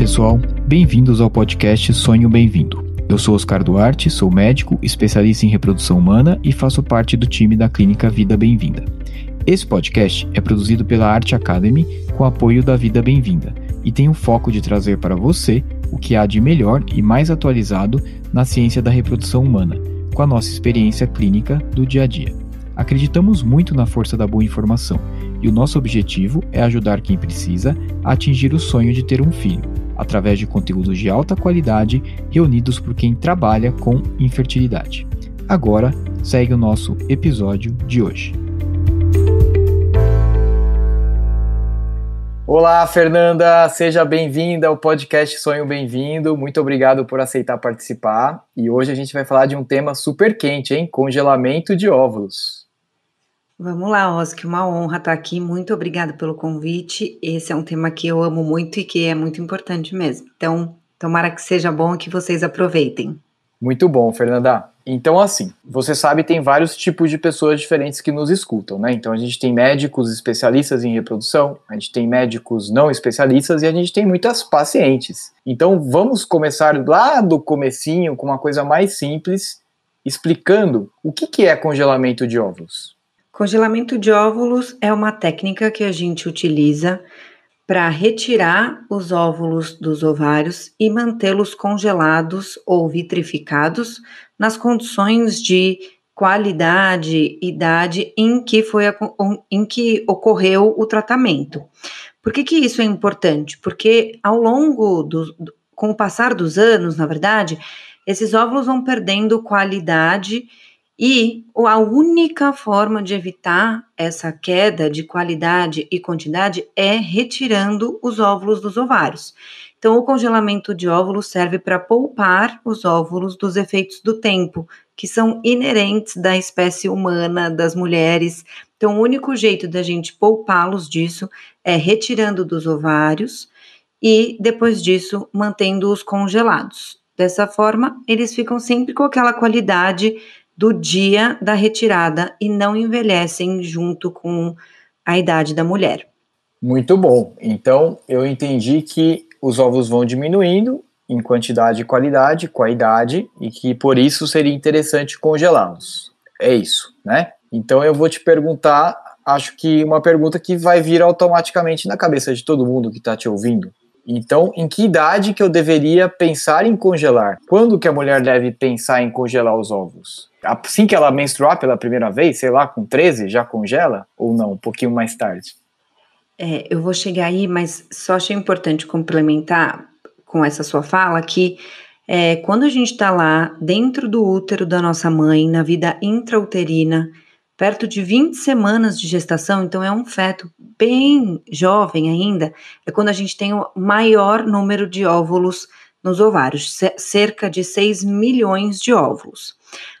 pessoal, bem-vindos ao podcast Sonho Bem-vindo. Eu sou Oscar Duarte, sou médico, especialista em reprodução humana e faço parte do time da Clínica Vida Bem-vinda. Esse podcast é produzido pela Arte Academy com apoio da Vida Bem-vinda e tem o foco de trazer para você o que há de melhor e mais atualizado na ciência da reprodução humana, com a nossa experiência clínica do dia a dia. Acreditamos muito na força da boa informação e o nosso objetivo é ajudar quem precisa a atingir o sonho de ter um filho, através de conteúdos de alta qualidade reunidos por quem trabalha com infertilidade. Agora, segue o nosso episódio de hoje. Olá, Fernanda, seja bem-vinda ao podcast Sonho Bem-vindo. Muito obrigado por aceitar participar. E hoje a gente vai falar de um tema super quente, hein? Congelamento de óvulos. Vamos lá, Oz, que uma honra estar aqui. Muito obrigada pelo convite. Esse é um tema que eu amo muito e que é muito importante mesmo. Então, tomara que seja bom e que vocês aproveitem. Muito bom, Fernanda. Então, assim, você sabe, tem vários tipos de pessoas diferentes que nos escutam, né? Então, a gente tem médicos especialistas em reprodução, a gente tem médicos não especialistas e a gente tem muitas pacientes. Então, vamos começar lá do comecinho com uma coisa mais simples, explicando o que, que é congelamento de óvulos. Congelamento de óvulos é uma técnica que a gente utiliza para retirar os óvulos dos ovários e mantê-los congelados ou vitrificados nas condições de qualidade, idade em que foi a, em que ocorreu o tratamento. Por que, que isso é importante? Porque ao longo do, do com o passar dos anos, na verdade, esses óvulos vão perdendo qualidade e a única forma de evitar essa queda de qualidade e quantidade é retirando os óvulos dos ovários. Então, o congelamento de óvulos serve para poupar os óvulos dos efeitos do tempo, que são inerentes da espécie humana, das mulheres. Então, o único jeito da gente poupá-los disso é retirando dos ovários e, depois disso, mantendo-os congelados. Dessa forma, eles ficam sempre com aquela qualidade do dia da retirada e não envelhecem junto com a idade da mulher. Muito bom. Então, eu entendi que os ovos vão diminuindo em quantidade e qualidade com a idade e que por isso seria interessante congelá-los. É isso, né? Então, eu vou te perguntar, acho que uma pergunta que vai vir automaticamente na cabeça de todo mundo que está te ouvindo. Então, em que idade que eu deveria pensar em congelar? Quando que a mulher deve pensar em congelar os ovos? Assim que ela menstruar pela primeira vez, sei lá, com 13, já congela? Ou não, um pouquinho mais tarde? É, eu vou chegar aí, mas só achei importante complementar com essa sua fala que é, quando a gente está lá dentro do útero da nossa mãe, na vida intrauterina, perto de 20 semanas de gestação, então é um feto bem jovem ainda, é quando a gente tem o maior número de óvulos nos ovários, cerca de 6 milhões de óvulos.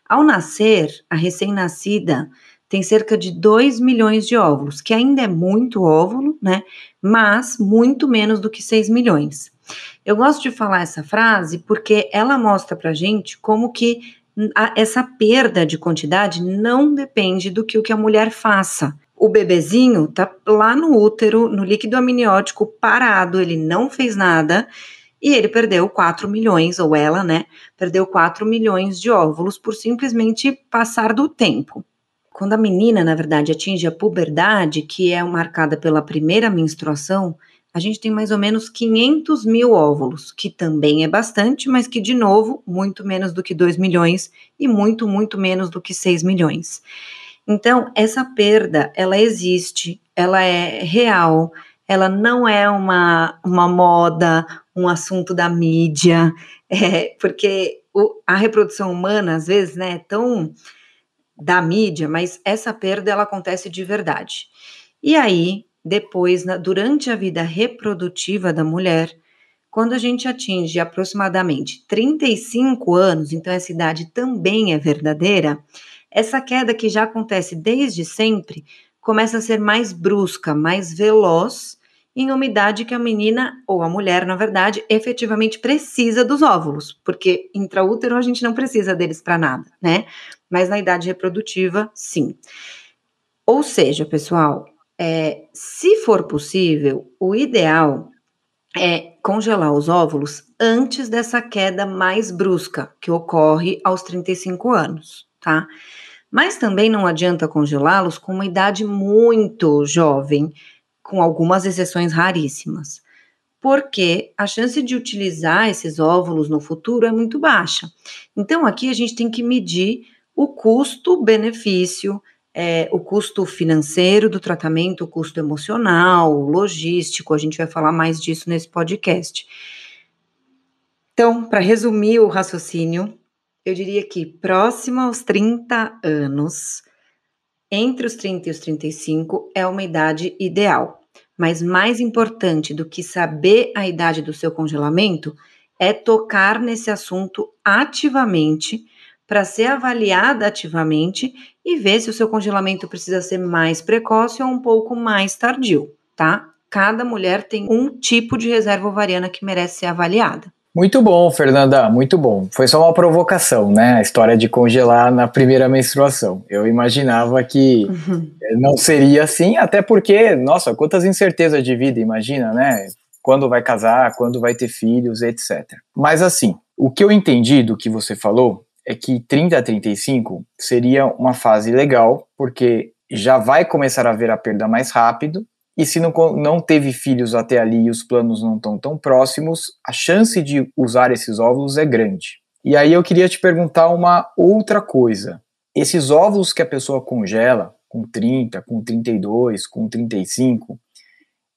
Ao nascer, a recém-nascida tem cerca de 2 milhões de óvulos, que ainda é muito óvulo, né? Mas muito menos do que 6 milhões. Eu gosto de falar essa frase porque ela mostra pra gente como que essa perda de quantidade não depende do que, o que a mulher faça. O bebezinho tá lá no útero, no líquido amniótico, parado, ele não fez nada e ele perdeu 4 milhões, ou ela, né? Perdeu 4 milhões de óvulos por simplesmente passar do tempo. Quando a menina, na verdade, atinge a puberdade, que é marcada pela primeira menstruação, a gente tem mais ou menos 500 mil óvulos, que também é bastante, mas que, de novo, muito menos do que 2 milhões e muito, muito menos do que 6 milhões. Então, essa perda, ela existe, ela é real, ela não é uma, uma moda, um assunto da mídia, é, porque o, a reprodução humana, às vezes, né, é tão da mídia, mas essa perda, ela acontece de verdade. E aí, depois, na, durante a vida reprodutiva da mulher, quando a gente atinge aproximadamente 35 anos, então essa idade também é verdadeira, essa queda que já acontece desde sempre começa a ser mais brusca, mais veloz, em uma idade que a menina ou a mulher, na verdade, efetivamente precisa dos óvulos, porque intraútero a gente não precisa deles para nada, né? Mas na idade reprodutiva, sim. Ou seja, pessoal, é, se for possível, o ideal é congelar os óvulos antes dessa queda mais brusca que ocorre aos 35 anos, tá? Mas também não adianta congelá-los com uma idade muito jovem, com algumas exceções raríssimas, porque a chance de utilizar esses óvulos no futuro é muito baixa. Então aqui a gente tem que medir o custo-benefício é, o custo financeiro do tratamento, o custo emocional, o logístico, a gente vai falar mais disso nesse podcast. Então, para resumir o raciocínio, eu diria que próximo aos 30 anos, entre os 30 e os 35, é uma idade ideal. Mas mais importante do que saber a idade do seu congelamento é tocar nesse assunto ativamente para ser avaliada ativamente e ver se o seu congelamento precisa ser mais precoce ou um pouco mais tardio, tá? Cada mulher tem um tipo de reserva ovariana que merece ser avaliada. Muito bom, Fernanda, muito bom. Foi só uma provocação, né? A história de congelar na primeira menstruação. Eu imaginava que uhum. não seria assim, até porque, nossa, quantas incertezas de vida, imagina, né? Quando vai casar, quando vai ter filhos, etc. Mas assim, o que eu entendi do que você falou é que 30 a 35 seria uma fase legal, porque já vai começar a haver a perda mais rápido, e se não, não teve filhos até ali e os planos não estão tão próximos, a chance de usar esses óvulos é grande. E aí eu queria te perguntar uma outra coisa. Esses óvulos que a pessoa congela, com 30, com 32, com 35,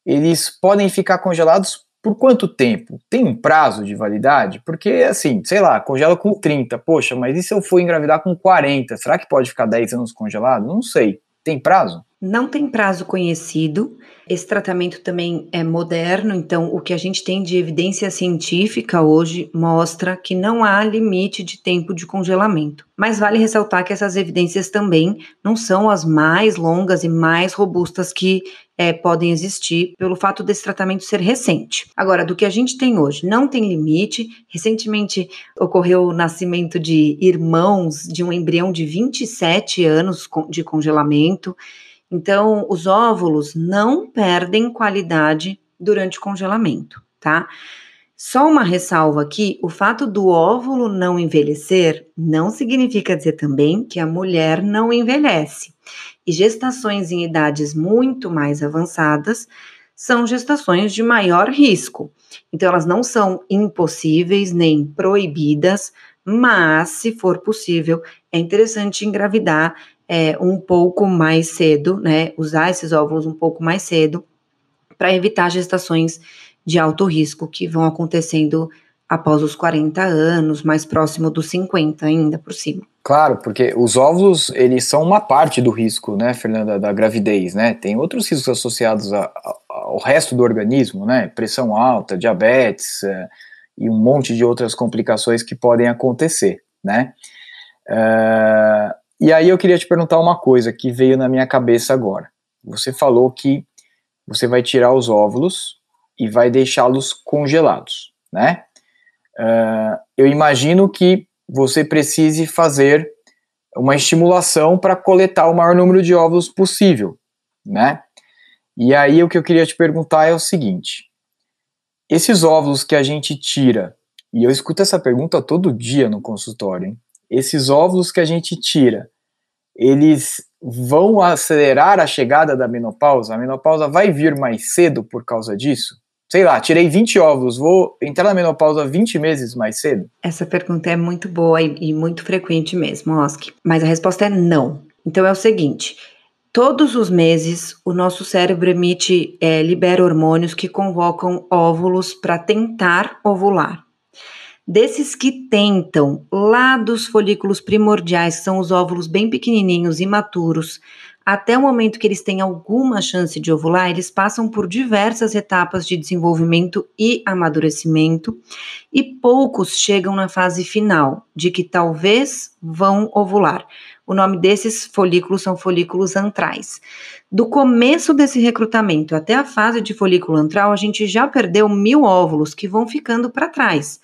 eles podem ficar congelados por quanto tempo? Tem um prazo de validade? Porque, assim, sei lá, congela com 30, poxa, mas e se eu for engravidar com 40? Será que pode ficar 10 anos congelado? Não sei. Tem prazo? Não tem prazo conhecido. Esse tratamento também é moderno, então o que a gente tem de evidência científica hoje mostra que não há limite de tempo de congelamento. Mas vale ressaltar que essas evidências também não são as mais longas e mais robustas que é, podem existir pelo fato desse tratamento ser recente. Agora, do que a gente tem hoje, não tem limite. Recentemente ocorreu o nascimento de irmãos de um embrião de 27 anos de congelamento. Então, os óvulos não perdem qualidade durante o congelamento, tá? Só uma ressalva aqui: o fato do óvulo não envelhecer não significa dizer também que a mulher não envelhece. E gestações em idades muito mais avançadas são gestações de maior risco. Então, elas não são impossíveis nem proibidas, mas, se for possível, é interessante engravidar é, um pouco mais cedo, né? Usar esses óvulos um pouco mais cedo para evitar gestações de alto risco que vão acontecendo após os 40 anos, mais próximo dos 50 ainda por cima. Claro, porque os óvulos, eles são uma parte do risco, né, Fernanda, da gravidez, né? Tem outros riscos associados a, a, ao resto do organismo, né? Pressão alta, diabetes é, e um monte de outras complicações que podem acontecer, né? É, e aí eu queria te perguntar uma coisa que veio na minha cabeça agora. Você falou que você vai tirar os óvulos e vai deixá-los congelados, né? Uh, eu imagino que você precise fazer uma estimulação para coletar o maior número de óvulos possível, né? E aí o que eu queria te perguntar é o seguinte: esses óvulos que a gente tira, e eu escuto essa pergunta todo dia no consultório, hein? esses óvulos que a gente tira, eles vão acelerar a chegada da menopausa? A menopausa vai vir mais cedo por causa disso? Sei lá, tirei 20 óvulos, vou entrar na menopausa 20 meses mais cedo? Essa pergunta é muito boa e, e muito frequente mesmo, Oski. Mas a resposta é não. Então é o seguinte: Todos os meses, o nosso cérebro emite, é, libera hormônios que convocam óvulos para tentar ovular. Desses que tentam, lá dos folículos primordiais, que são os óvulos bem pequenininhos, imaturos, até o momento que eles têm alguma chance de ovular, eles passam por diversas etapas de desenvolvimento e amadurecimento, e poucos chegam na fase final, de que talvez vão ovular. O nome desses folículos são folículos antrais. Do começo desse recrutamento até a fase de folículo antral, a gente já perdeu mil óvulos que vão ficando para trás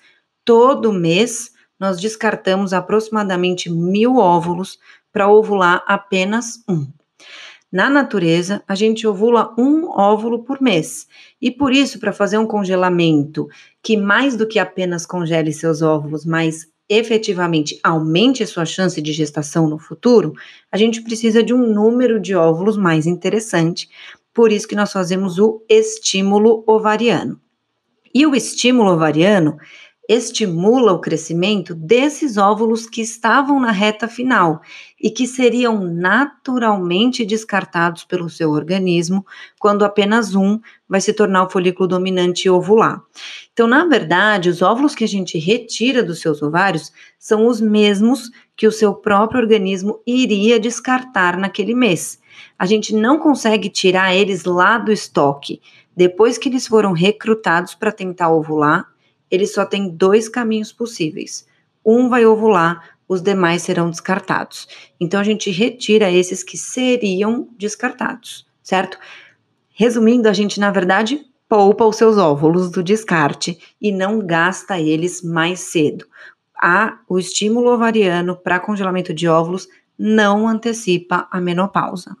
Todo mês, nós descartamos aproximadamente mil óvulos para ovular apenas um. Na natureza, a gente ovula um óvulo por mês. E por isso, para fazer um congelamento que mais do que apenas congele seus óvulos, mas efetivamente aumente sua chance de gestação no futuro, a gente precisa de um número de óvulos mais interessante. Por isso que nós fazemos o estímulo ovariano. E o estímulo ovariano estimula o crescimento desses óvulos que estavam na reta final e que seriam naturalmente descartados pelo seu organismo quando apenas um vai se tornar o folículo dominante e ovular. Então, na verdade, os óvulos que a gente retira dos seus ovários são os mesmos que o seu próprio organismo iria descartar naquele mês. A gente não consegue tirar eles lá do estoque. Depois que eles foram recrutados para tentar ovular, ele só tem dois caminhos possíveis. Um vai ovular, os demais serão descartados. Então a gente retira esses que seriam descartados, certo? Resumindo, a gente na verdade poupa os seus óvulos do descarte e não gasta eles mais cedo. A, o estímulo ovariano para congelamento de óvulos não antecipa a menopausa.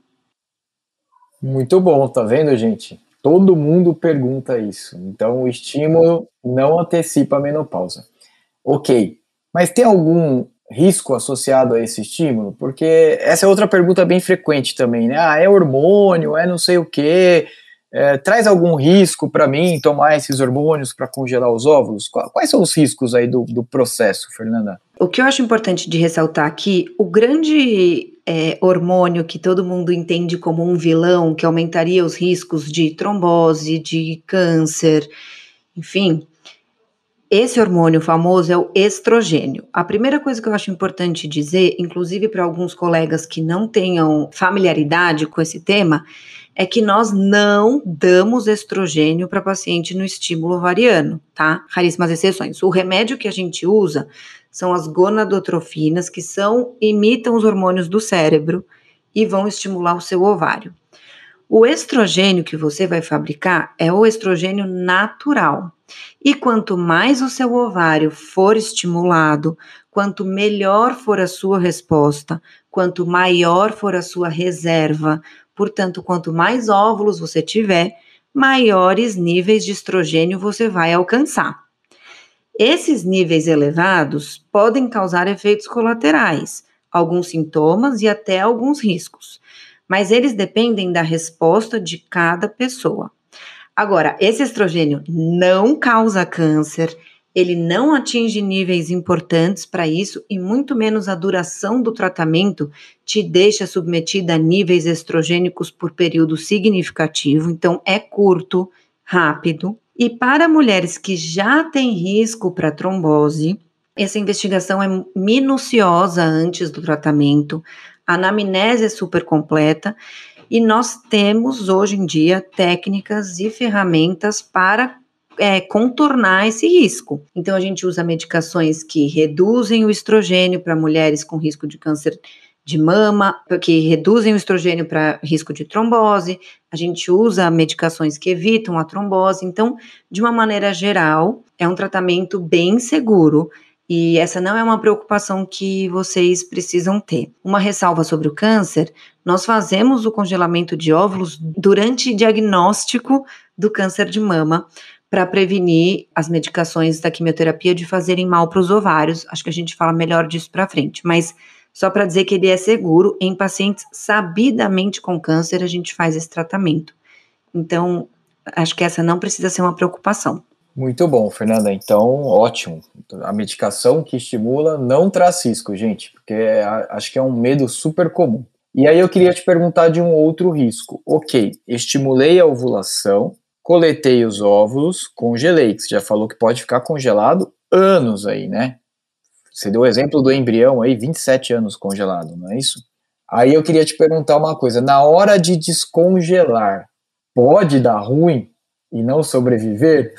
Muito bom, tá vendo, gente? Todo mundo pergunta isso. Então, o estímulo não antecipa a menopausa. Ok, mas tem algum risco associado a esse estímulo? Porque essa é outra pergunta bem frequente também, né? Ah, é hormônio, é não sei o quê. É, traz algum risco para mim tomar esses hormônios para congelar os óvulos? Quais são os riscos aí do, do processo, Fernanda? O que eu acho importante de ressaltar aqui, o grande é, hormônio que todo mundo entende como um vilão que aumentaria os riscos de trombose, de câncer, enfim, esse hormônio famoso é o estrogênio. A primeira coisa que eu acho importante dizer, inclusive para alguns colegas que não tenham familiaridade com esse tema, é que nós não damos estrogênio para paciente no estímulo ovariano, tá? Raríssimas exceções. O remédio que a gente usa são as gonadotrofinas, que são imitam os hormônios do cérebro e vão estimular o seu ovário. O estrogênio que você vai fabricar é o estrogênio natural. E quanto mais o seu ovário for estimulado, quanto melhor for a sua resposta, quanto maior for a sua reserva, portanto, quanto mais óvulos você tiver, maiores níveis de estrogênio você vai alcançar. Esses níveis elevados podem causar efeitos colaterais, alguns sintomas e até alguns riscos, mas eles dependem da resposta de cada pessoa. Agora, esse estrogênio não causa câncer, ele não atinge níveis importantes para isso e muito menos a duração do tratamento te deixa submetida a níveis estrogênicos por período significativo, então é curto, rápido e para mulheres que já têm risco para trombose, essa investigação é minuciosa antes do tratamento, a anamnese é super completa e nós temos hoje em dia técnicas e ferramentas para é, contornar esse risco. Então a gente usa medicações que reduzem o estrogênio para mulheres com risco de câncer de mama, que reduzem o estrogênio para risco de trombose, a gente usa medicações que evitam a trombose. Então, de uma maneira geral, é um tratamento bem seguro. E essa não é uma preocupação que vocês precisam ter. Uma ressalva sobre o câncer: nós fazemos o congelamento de óvulos durante diagnóstico do câncer de mama, para prevenir as medicações da quimioterapia de fazerem mal para os ovários. Acho que a gente fala melhor disso para frente, mas só para dizer que ele é seguro em pacientes sabidamente com câncer, a gente faz esse tratamento. Então, acho que essa não precisa ser uma preocupação. Muito bom, Fernanda. Então, ótimo. A medicação que estimula não traz risco, gente, porque é acho que é um medo super comum. E aí eu queria te perguntar de um outro risco. Ok, estimulei a ovulação, coletei os óvulos, congelei, que você já falou que pode ficar congelado anos aí, né? Você deu o exemplo do embrião aí, 27 anos congelado, não é isso? Aí eu queria te perguntar uma coisa: na hora de descongelar, pode dar ruim e não sobreviver?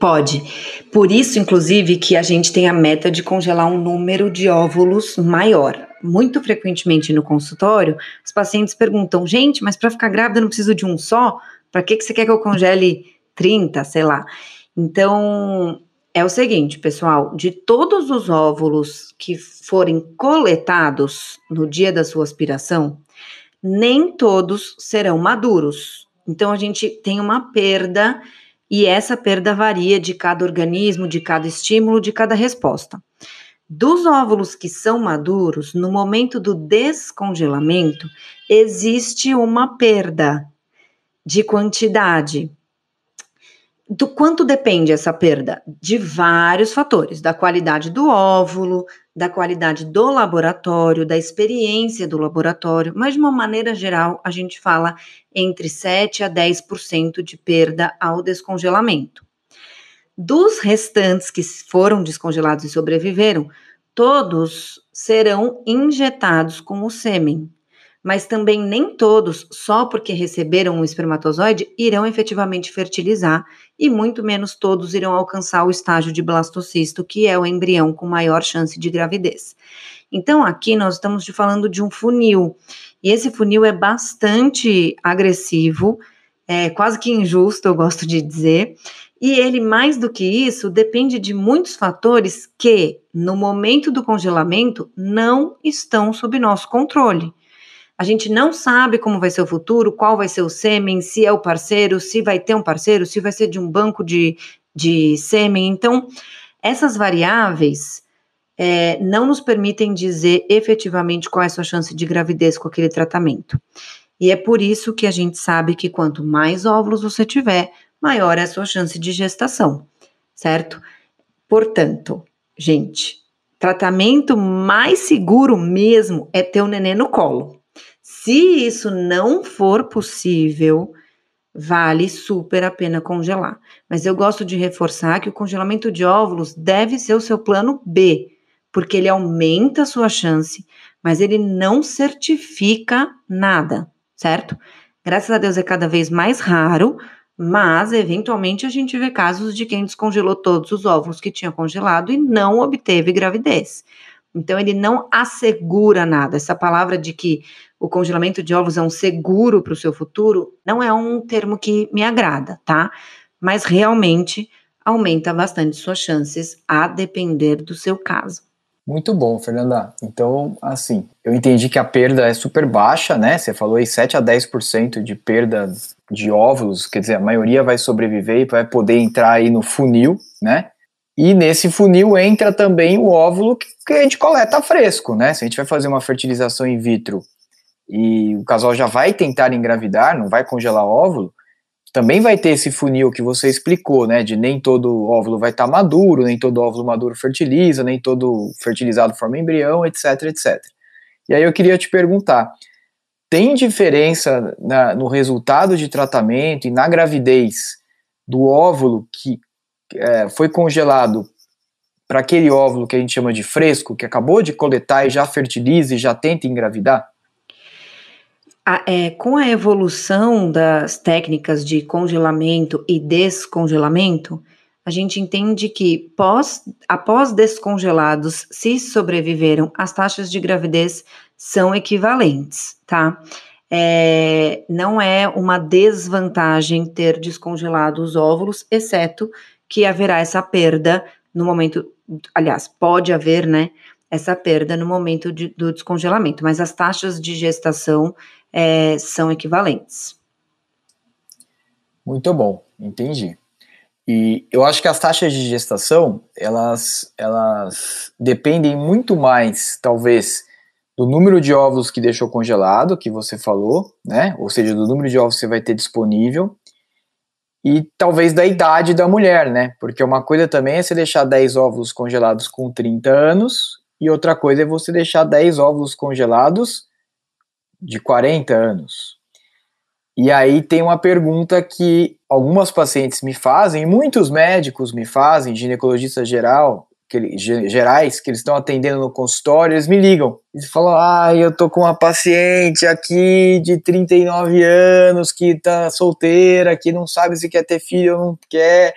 Pode. Por isso, inclusive, que a gente tem a meta de congelar um número de óvulos maior. Muito frequentemente no consultório, os pacientes perguntam: gente, mas para ficar grávida eu não preciso de um só? Para que, que você quer que eu congele 30, sei lá? Então, é o seguinte, pessoal, de todos os óvulos que forem coletados no dia da sua aspiração, nem todos serão maduros. Então a gente tem uma perda e essa perda varia de cada organismo, de cada estímulo, de cada resposta. Dos óvulos que são maduros, no momento do descongelamento, existe uma perda de quantidade do quanto depende essa perda? De vários fatores, da qualidade do óvulo, da qualidade do laboratório, da experiência do laboratório, mas de uma maneira geral, a gente fala entre 7 a 10% de perda ao descongelamento. Dos restantes que foram descongelados e sobreviveram, todos serão injetados com o sêmen, mas também nem todos, só porque receberam o um espermatozoide, irão efetivamente fertilizar e muito menos todos irão alcançar o estágio de blastocisto, que é o embrião com maior chance de gravidez. Então, aqui nós estamos falando de um funil, e esse funil é bastante agressivo, é quase que injusto, eu gosto de dizer, e ele, mais do que isso, depende de muitos fatores que, no momento do congelamento, não estão sob nosso controle. A gente não sabe como vai ser o futuro, qual vai ser o sêmen, se é o parceiro, se vai ter um parceiro, se vai ser de um banco de, de sêmen. Então, essas variáveis é, não nos permitem dizer efetivamente qual é a sua chance de gravidez com aquele tratamento. E é por isso que a gente sabe que quanto mais óvulos você tiver, maior é a sua chance de gestação, certo? Portanto, gente, tratamento mais seguro mesmo é ter o neném no colo. Se isso não for possível, vale super a pena congelar. Mas eu gosto de reforçar que o congelamento de óvulos deve ser o seu plano B, porque ele aumenta a sua chance, mas ele não certifica nada, certo? Graças a Deus é cada vez mais raro, mas eventualmente a gente vê casos de quem descongelou todos os óvulos que tinha congelado e não obteve gravidez. Então, ele não assegura nada. Essa palavra de que o congelamento de ovos é um seguro para o seu futuro não é um termo que me agrada, tá? Mas realmente aumenta bastante suas chances, a depender do seu caso. Muito bom, Fernanda. Então, assim, eu entendi que a perda é super baixa, né? Você falou aí 7 a 10% de perda de óvulos, quer dizer, a maioria vai sobreviver e vai poder entrar aí no funil, né? E nesse funil entra também o óvulo que, a gente coleta fresco, né? Se a gente vai fazer uma fertilização in vitro e o casal já vai tentar engravidar, não vai congelar óvulo, também vai ter esse funil que você explicou, né? De nem todo óvulo vai estar tá maduro, nem todo óvulo maduro fertiliza, nem todo fertilizado forma embrião, etc, etc. E aí eu queria te perguntar: tem diferença na, no resultado de tratamento e na gravidez do óvulo que é, foi congelado para aquele óvulo que a gente chama de fresco, que acabou de coletar e já fertiliza e já tenta engravidar? A, é, com a evolução das técnicas de congelamento e descongelamento, a gente entende que pós, após descongelados, se sobreviveram, as taxas de gravidez são equivalentes, tá? É, não é uma desvantagem ter descongelado os óvulos, exceto que haverá essa perda no momento, aliás, pode haver, né, essa perda no momento de, do descongelamento, mas as taxas de gestação é, são equivalentes. Muito bom, entendi. E eu acho que as taxas de gestação, elas, elas dependem muito mais, talvez, do número de ovos que deixou congelado, que você falou, né? Ou seja, do número de ovos que você vai ter disponível, e talvez da idade da mulher, né? Porque uma coisa também é você deixar 10 óvulos congelados com 30 anos, e outra coisa é você deixar 10 óvulos congelados de 40 anos. E aí tem uma pergunta que algumas pacientes me fazem, muitos médicos me fazem, ginecologista geral, que ele, gerais que eles estão atendendo no consultório, eles me ligam. Eles falam: ah, eu tô com uma paciente aqui de 39 anos que tá solteira, que não sabe se quer ter filho ou não quer.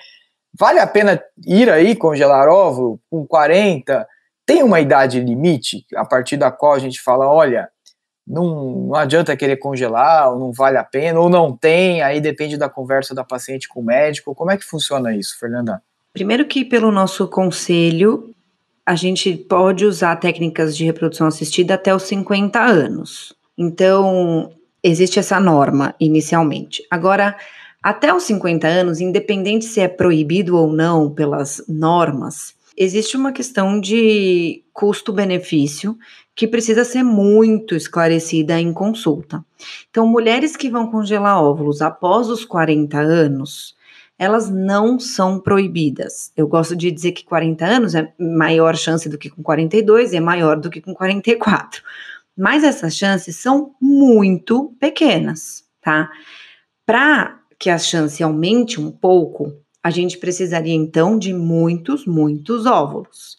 Vale a pena ir aí congelar ovo com 40? Tem uma idade limite a partir da qual a gente fala: olha, não, não adianta querer congelar, ou não vale a pena, ou não tem, aí depende da conversa da paciente com o médico. Como é que funciona isso, Fernanda? Primeiro que pelo nosso conselho, a gente pode usar técnicas de reprodução assistida até os 50 anos. Então, existe essa norma inicialmente. Agora, até os 50 anos, independente se é proibido ou não pelas normas, existe uma questão de custo-benefício que precisa ser muito esclarecida em consulta. Então, mulheres que vão congelar óvulos após os 40 anos, elas não são proibidas. Eu gosto de dizer que 40 anos é maior chance do que com 42 e é maior do que com 44. Mas essas chances são muito pequenas, tá? Para que a chance aumente um pouco, a gente precisaria então de muitos, muitos óvulos.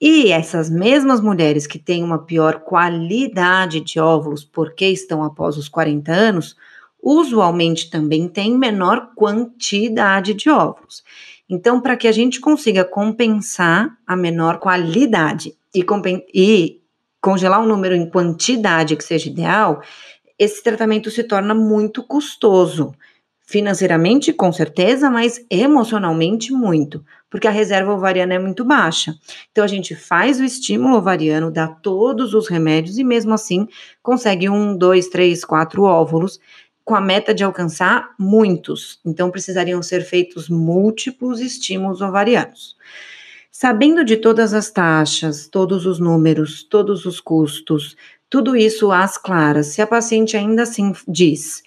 E essas mesmas mulheres que têm uma pior qualidade de óvulos porque estão após os 40 anos, usualmente também tem menor quantidade de óvulos. Então, para que a gente consiga compensar a menor qualidade e, e congelar um número em quantidade que seja ideal, esse tratamento se torna muito custoso. Financeiramente, com certeza, mas emocionalmente, muito, porque a reserva ovariana é muito baixa. Então, a gente faz o estímulo ovariano, dá todos os remédios e, mesmo assim, consegue um, dois, três, quatro óvulos com a meta de alcançar muitos, então precisariam ser feitos múltiplos estímulos ovarianos. Sabendo de todas as taxas, todos os números, todos os custos, tudo isso às claras, se a paciente ainda assim diz: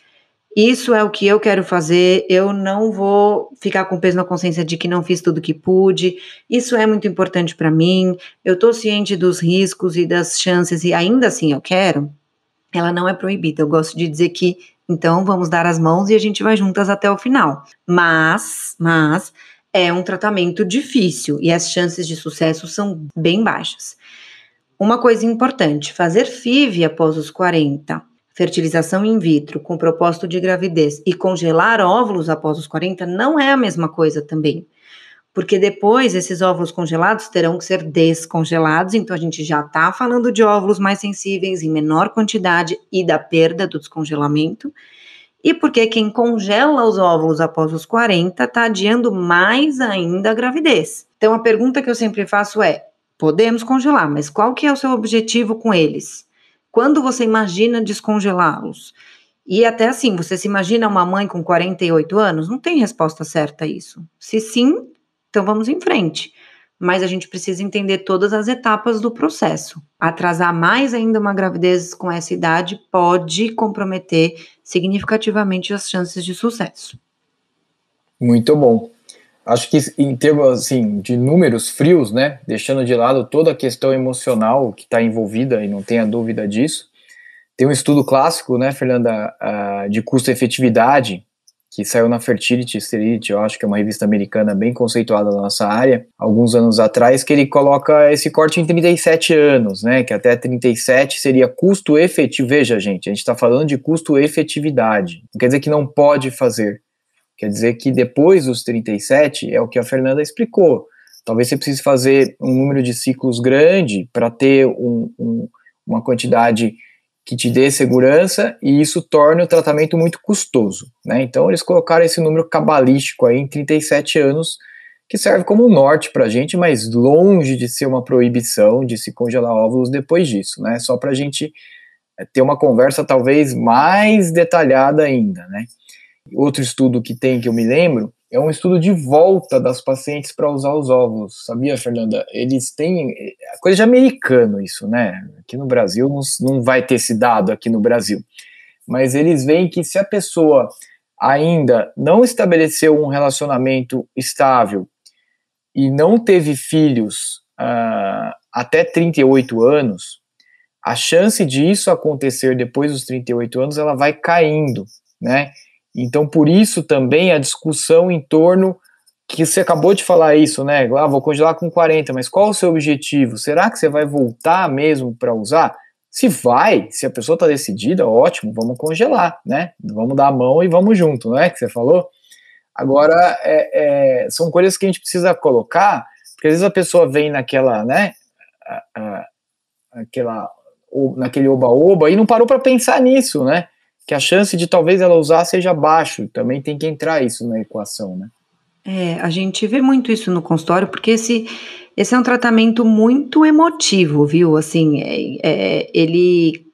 Isso é o que eu quero fazer, eu não vou ficar com peso na consciência de que não fiz tudo que pude, isso é muito importante para mim, eu estou ciente dos riscos e das chances e ainda assim eu quero. Ela não é proibida. Eu gosto de dizer que então vamos dar as mãos e a gente vai juntas até o final. Mas, mas é um tratamento difícil e as chances de sucesso são bem baixas. Uma coisa importante, fazer FIV após os 40 fertilização in vitro com propósito de gravidez e congelar óvulos após os 40 não é a mesma coisa também porque depois esses óvulos congelados terão que ser descongelados, então a gente já está falando de óvulos mais sensíveis, em menor quantidade e da perda do descongelamento. E porque quem congela os óvulos após os 40 está adiando mais ainda a gravidez. Então a pergunta que eu sempre faço é: podemos congelar, mas qual que é o seu objetivo com eles? Quando você imagina descongelá-los? E até assim, você se imagina uma mãe com 48 anos? Não tem resposta certa a isso. Se sim, então vamos em frente. Mas a gente precisa entender todas as etapas do processo. Atrasar mais ainda uma gravidez com essa idade pode comprometer significativamente as chances de sucesso. Muito bom. Acho que em termos assim, de números frios, né, deixando de lado toda a questão emocional que está envolvida e não tenha dúvida disso, tem um estudo clássico, né, Fernanda, ah, de custo-efetividade que saiu na Fertility Street, eu acho que é uma revista americana bem conceituada na nossa área, alguns anos atrás, que ele coloca esse corte em 37 anos, né? Que até 37 seria custo efetivo. Veja, gente, a gente está falando de custo efetividade. Não quer dizer que não pode fazer. Quer dizer que depois dos 37 é o que a Fernanda explicou. Talvez você precise fazer um número de ciclos grande para ter um, um, uma quantidade que te dê segurança e isso torna o tratamento muito custoso. Né? Então eles colocaram esse número cabalístico aí em 37 anos, que serve como um norte para a gente, mas longe de ser uma proibição de se congelar óvulos depois disso, né? Só para a gente eh, ter uma conversa talvez mais detalhada ainda, né? Outro estudo que tem que eu me lembro é um estudo de volta das pacientes para usar os óvulos, sabia, Fernanda? Eles têm. É coisa de americano isso, né? Aqui no Brasil não, vai ter esse dado aqui no Brasil. Mas eles veem que se a pessoa ainda não estabeleceu um relacionamento estável e não teve filhos uh, até 38 anos, a chance de isso acontecer depois dos 38 anos ela vai caindo, né? Então, por isso também a discussão em torno que você acabou de falar isso, né? Ah, vou congelar com 40, mas qual o seu objetivo? Será que você vai voltar mesmo para usar? Se vai, se a pessoa está decidida, ótimo, vamos congelar, né? Vamos dar a mão e vamos junto, não é que você falou? Agora, é, é, são coisas que a gente precisa colocar, porque às vezes a pessoa vem naquela, né? A, a, aquela, naquele oba-oba e não parou para pensar nisso, né? que a chance de talvez ela usar seja baixo, também tem que entrar isso na equação, né? É, a gente vê muito isso no consultório, porque esse, esse é um tratamento muito emotivo, viu? Assim, é, é, ele,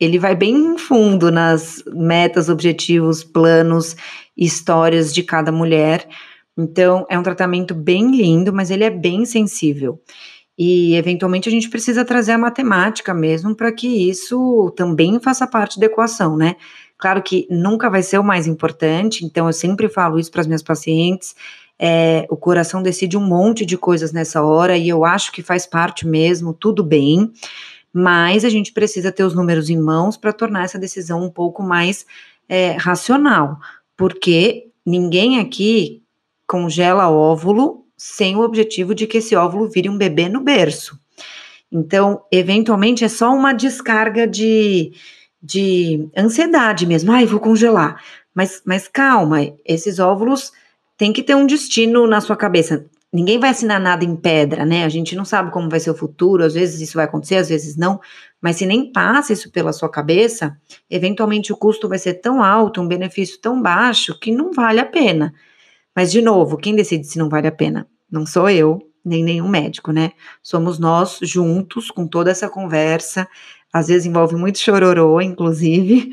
ele vai bem fundo nas metas, objetivos, planos, histórias de cada mulher. Então, é um tratamento bem lindo, mas ele é bem sensível. E eventualmente a gente precisa trazer a matemática mesmo para que isso também faça parte da equação, né? Claro que nunca vai ser o mais importante, então eu sempre falo isso para as minhas pacientes. É, o coração decide um monte de coisas nessa hora e eu acho que faz parte mesmo, tudo bem, mas a gente precisa ter os números em mãos para tornar essa decisão um pouco mais é, racional, porque ninguém aqui congela óvulo sem o objetivo de que esse óvulo vire um bebê no berço. Então, eventualmente, é só uma descarga de, de ansiedade mesmo. Ai, vou congelar. Mas, mas calma, esses óvulos têm que ter um destino na sua cabeça. Ninguém vai assinar nada em pedra, né? A gente não sabe como vai ser o futuro, às vezes isso vai acontecer, às vezes não. Mas se nem passa isso pela sua cabeça, eventualmente o custo vai ser tão alto, um benefício tão baixo, que não vale a pena. Mas, de novo, quem decide se não vale a pena? Não sou eu, nem nenhum médico, né? Somos nós juntos com toda essa conversa. Às vezes envolve muito chororô, inclusive.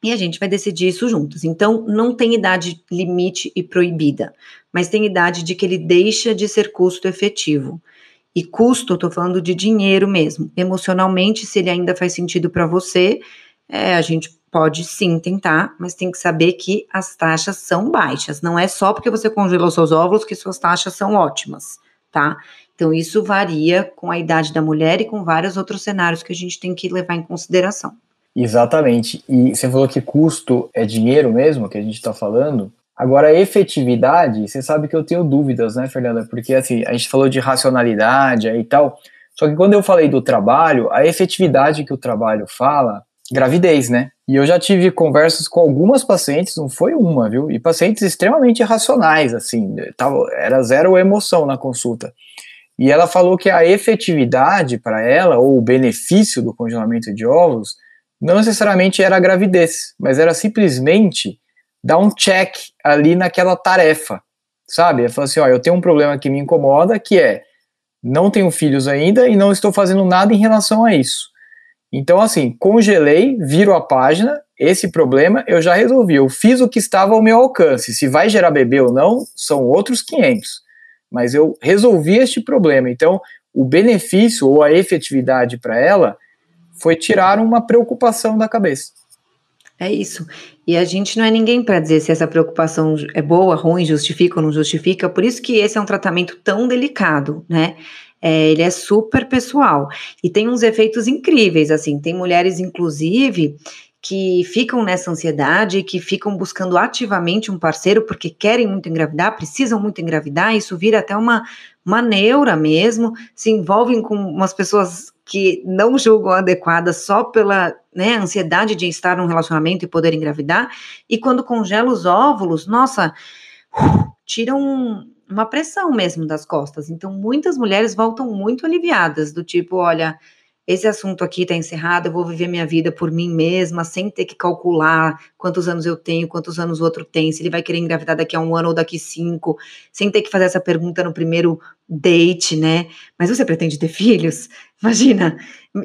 E a gente vai decidir isso juntos. Então, não tem idade limite e proibida, mas tem idade de que ele deixa de ser custo efetivo. E custo, estou falando de dinheiro mesmo. Emocionalmente, se ele ainda faz sentido para você, é, a gente Pode sim tentar, mas tem que saber que as taxas são baixas. Não é só porque você congelou seus óvulos que suas taxas são ótimas, tá? Então, isso varia com a idade da mulher e com vários outros cenários que a gente tem que levar em consideração. Exatamente. E você falou que custo é dinheiro mesmo, que a gente está falando. Agora, a efetividade, você sabe que eu tenho dúvidas, né, Fernanda? Porque assim, a gente falou de racionalidade e tal. Só que quando eu falei do trabalho, a efetividade que o trabalho fala, gravidez, né? E eu já tive conversas com algumas pacientes, não foi uma, viu? E pacientes extremamente racionais, assim, né? tava, era zero emoção na consulta. E ela falou que a efetividade para ela, ou o benefício do congelamento de ovos não necessariamente era a gravidez, mas era simplesmente dar um check ali naquela tarefa, sabe? Ela falou assim: ó, eu tenho um problema que me incomoda, que é não tenho filhos ainda e não estou fazendo nada em relação a isso. Então, assim, congelei, viro a página, esse problema eu já resolvi. Eu fiz o que estava ao meu alcance. Se vai gerar bebê ou não, são outros 500. Mas eu resolvi este problema. Então, o benefício ou a efetividade para ela foi tirar uma preocupação da cabeça. É isso. E a gente não é ninguém para dizer se essa preocupação é boa, ruim, justifica ou não justifica. Por isso que esse é um tratamento tão delicado, né? É, ele é super pessoal e tem uns efeitos incríveis, assim. Tem mulheres, inclusive, que ficam nessa ansiedade, que ficam buscando ativamente um parceiro porque querem muito engravidar, precisam muito engravidar, isso vira até uma, uma neura mesmo, se envolvem com umas pessoas que não julgam adequadas só pela né, ansiedade de estar num relacionamento e poder engravidar, e quando congela os óvulos, nossa, tira um, uma pressão mesmo das costas. Então, muitas mulheres voltam muito aliviadas, do tipo, olha, esse assunto aqui está encerrado, eu vou viver minha vida por mim mesma, sem ter que calcular quantos anos eu tenho, quantos anos o outro tem, se ele vai querer engravidar daqui a um ano ou daqui cinco, sem ter que fazer essa pergunta no primeiro date, né? Mas você pretende ter filhos? Imagina!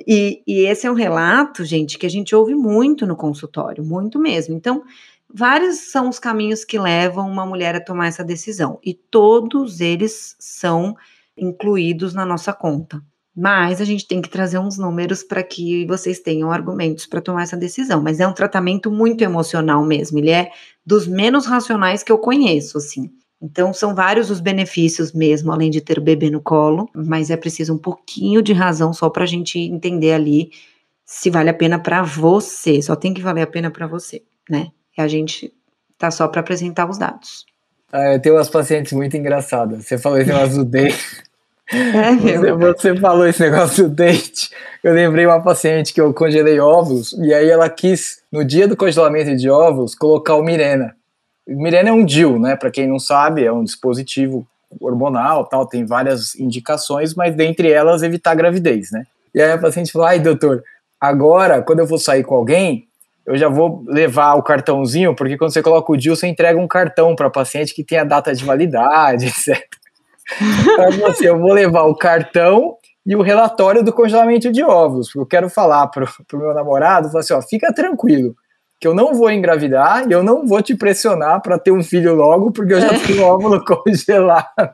E, e esse é um relato, gente, que a gente ouve muito no consultório, muito mesmo. Então, Vários são os caminhos que levam uma mulher a tomar essa decisão e todos eles são incluídos na nossa conta. Mas a gente tem que trazer uns números para que vocês tenham argumentos para tomar essa decisão. Mas é um tratamento muito emocional mesmo. Ele é dos menos racionais que eu conheço, assim. Então, são vários os benefícios mesmo, além de ter o bebê no colo, mas é preciso um pouquinho de razão só para a gente entender ali se vale a pena para você. Só tem que valer a pena para você, né? a gente tá só para apresentar os dados. Ah, eu tenho umas pacientes muito engraçadas. Você falou esse negócio do dente. É você, você, falou esse negócio do dente. Eu lembrei uma paciente que eu congelei ovos e aí ela quis, no dia do congelamento de ovos colocar o Mirena. Mirena é um DIL, né? Para quem não sabe, é um dispositivo hormonal, tal, tem várias indicações, mas dentre elas evitar gravidez, né? E aí a paciente falou: "Ai, doutor, agora quando eu vou sair com alguém, eu já vou levar o cartãozinho, porque quando você coloca o DIU, você entrega um cartão para paciente que tem a data de validade, etc. Então, assim, eu vou levar o cartão e o relatório do congelamento de porque Eu quero falar pro, pro meu namorado, falar assim, ó, fica tranquilo, que eu não vou engravidar e eu não vou te pressionar para ter um filho logo, porque eu já é. tenho óvulo congelado.